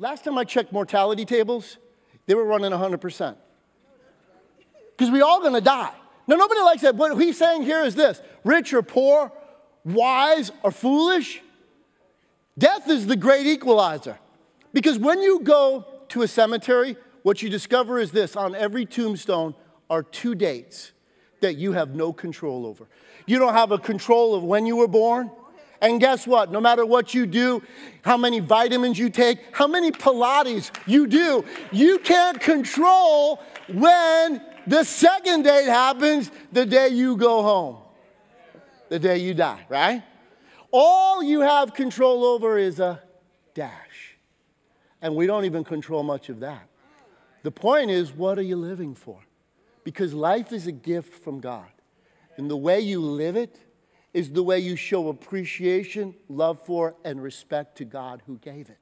Last time I checked mortality tables, they were running 100%. Because we are all gonna die. Now, nobody likes that. What he's saying here is this rich or poor, wise or foolish, death is the great equalizer. Because when you go to a cemetery, what you discover is this on every tombstone are two dates that you have no control over. You don't have a control of when you were born. And guess what? No matter what you do, how many vitamins you take, how many Pilates you do, you can't control when the second date happens the day you go home, the day you die, right? All you have control over is a dash. And we don't even control much of that. The point is, what are you living for? Because life is a gift from God. And the way you live it, is the way you show appreciation, love for, and respect to God who gave it.